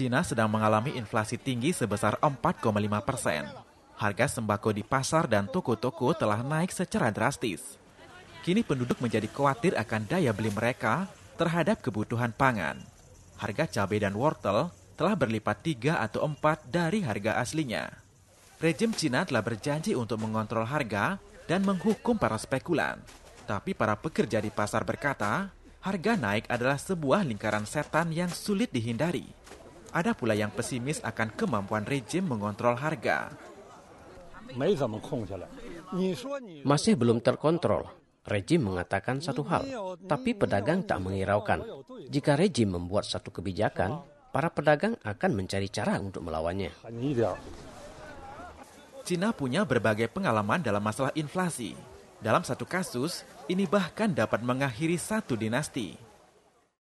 Cina sedang mengalami inflasi tinggi sebesar 4,5 persen. Harga sembako di pasar dan toko-toko telah naik secara drastis. Kini penduduk menjadi khawatir akan daya beli mereka terhadap kebutuhan pangan. Harga cabai dan wortel telah berlipat tiga atau empat dari harga aslinya. Rejim Cina telah berjanji untuk mengontrol harga dan menghukum para spekulan. Tapi para pekerja di pasar berkata, harga naik adalah sebuah lingkaran setan yang sulit dihindari. Ada pula yang pesimis akan kemampuan rejim mengontrol harga. Masih belum terkontrol. Rejim mengatakan satu hal, tapi pedagang tak mengiraukan. Jika rejim membuat satu kebijakan, para pedagang akan mencari cara untuk melawannya. Cina punya berbagai pengalaman dalam masalah inflasi. Dalam satu kasus, ini bahkan dapat mengakhiri satu dinasti.